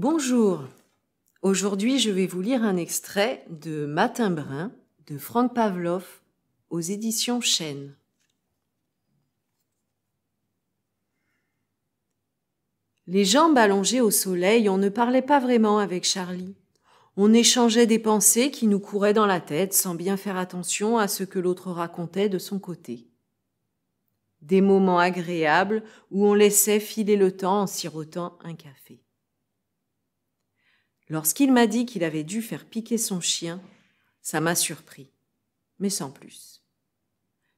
Bonjour. Aujourd'hui, je vais vous lire un extrait de Matin brun de Frank Pavlov aux éditions Chêne. Les jambes allongées au soleil, on ne parlait pas vraiment avec Charlie. On échangeait des pensées qui nous couraient dans la tête sans bien faire attention à ce que l'autre racontait de son côté. Des moments agréables où on laissait filer le temps en sirotant un café. Lorsqu'il m'a dit qu'il avait dû faire piquer son chien, ça m'a surpris, mais sans plus.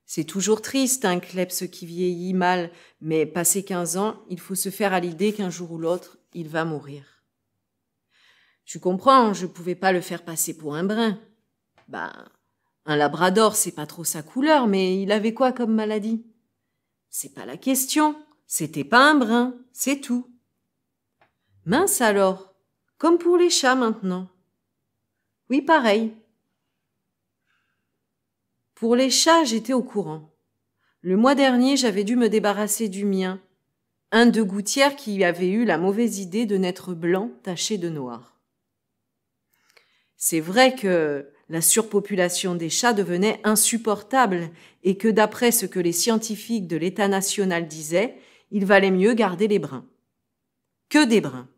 C'est toujours triste, un hein, qui vieillit mal, mais passé 15 ans, il faut se faire à l'idée qu'un jour ou l'autre, il va mourir. Tu comprends, je pouvais pas le faire passer pour un brin. Ben, un labrador, c'est pas trop sa couleur, mais il avait quoi comme maladie? C'est pas la question. C'était pas un brin, c'est tout. Mince alors, comme pour les chats maintenant. Oui, pareil. Pour les chats, j'étais au courant. Le mois dernier, j'avais dû me débarrasser du mien, un de gouttière qui avait eu la mauvaise idée de naître blanc taché de noir. C'est vrai que la surpopulation des chats devenait insupportable et que d'après ce que les scientifiques de l'État national disaient, il valait mieux garder les brins. Que des brins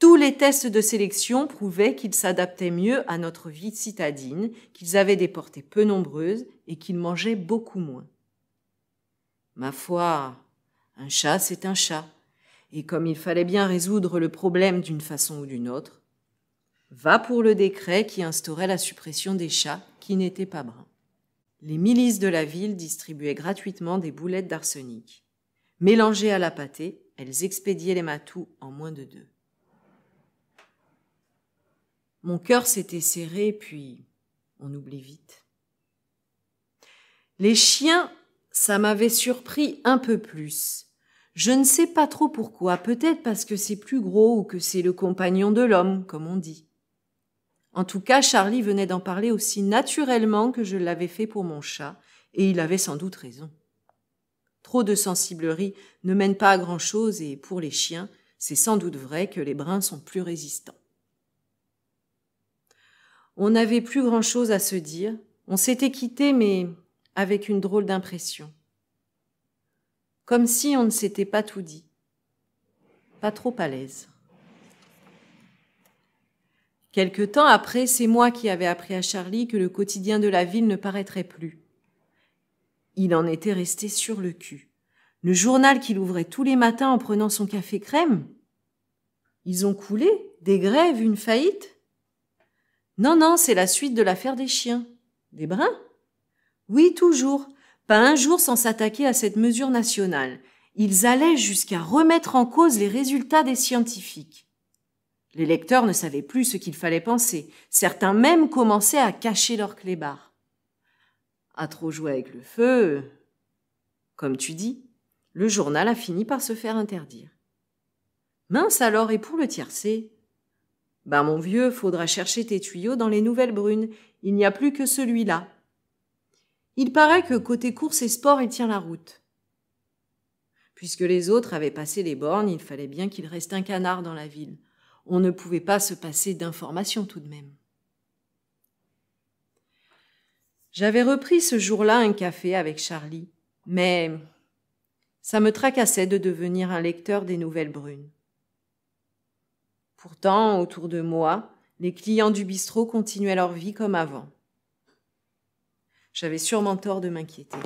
tous les tests de sélection prouvaient qu'ils s'adaptaient mieux à notre vie citadine, qu'ils avaient des portées peu nombreuses et qu'ils mangeaient beaucoup moins. Ma foi, un chat, c'est un chat. Et comme il fallait bien résoudre le problème d'une façon ou d'une autre, va pour le décret qui instaurait la suppression des chats qui n'étaient pas bruns. Les milices de la ville distribuaient gratuitement des boulettes d'arsenic. Mélangées à la pâtée, elles expédiaient les matous en moins de deux. Mon cœur s'était serré, puis on oublie vite. Les chiens, ça m'avait surpris un peu plus. Je ne sais pas trop pourquoi, peut-être parce que c'est plus gros ou que c'est le compagnon de l'homme, comme on dit. En tout cas, Charlie venait d'en parler aussi naturellement que je l'avais fait pour mon chat, et il avait sans doute raison. Trop de sensiblerie ne mène pas à grand chose, et pour les chiens, c'est sans doute vrai que les brins sont plus résistants. On n'avait plus grand-chose à se dire. On s'était quitté, mais avec une drôle d'impression. Comme si on ne s'était pas tout dit. Pas trop à l'aise. Quelque temps après, c'est moi qui avais appris à Charlie que le quotidien de la ville ne paraîtrait plus. Il en était resté sur le cul. Le journal qu'il ouvrait tous les matins en prenant son café crème Ils ont coulé Des grèves Une faillite non, non, c'est la suite de l'affaire des chiens. Des brins Oui, toujours. Pas un jour sans s'attaquer à cette mesure nationale. Ils allaient jusqu'à remettre en cause les résultats des scientifiques. Les lecteurs ne savaient plus ce qu'il fallait penser. Certains même commençaient à cacher leurs clébards. À trop jouer avec le feu. Comme tu dis, le journal a fini par se faire interdire. Mince alors, et pour le tiercé ben mon vieux, faudra chercher tes tuyaux dans les nouvelles brunes. Il n'y a plus que celui-là. Il paraît que côté course et sport, il tient la route. Puisque les autres avaient passé les bornes, il fallait bien qu'il reste un canard dans la ville. On ne pouvait pas se passer d'informations tout de même. J'avais repris ce jour-là un café avec Charlie, mais ça me tracassait de devenir un lecteur des nouvelles brunes. Pourtant, autour de moi, les clients du bistrot continuaient leur vie comme avant. J'avais sûrement tort de m'inquiéter.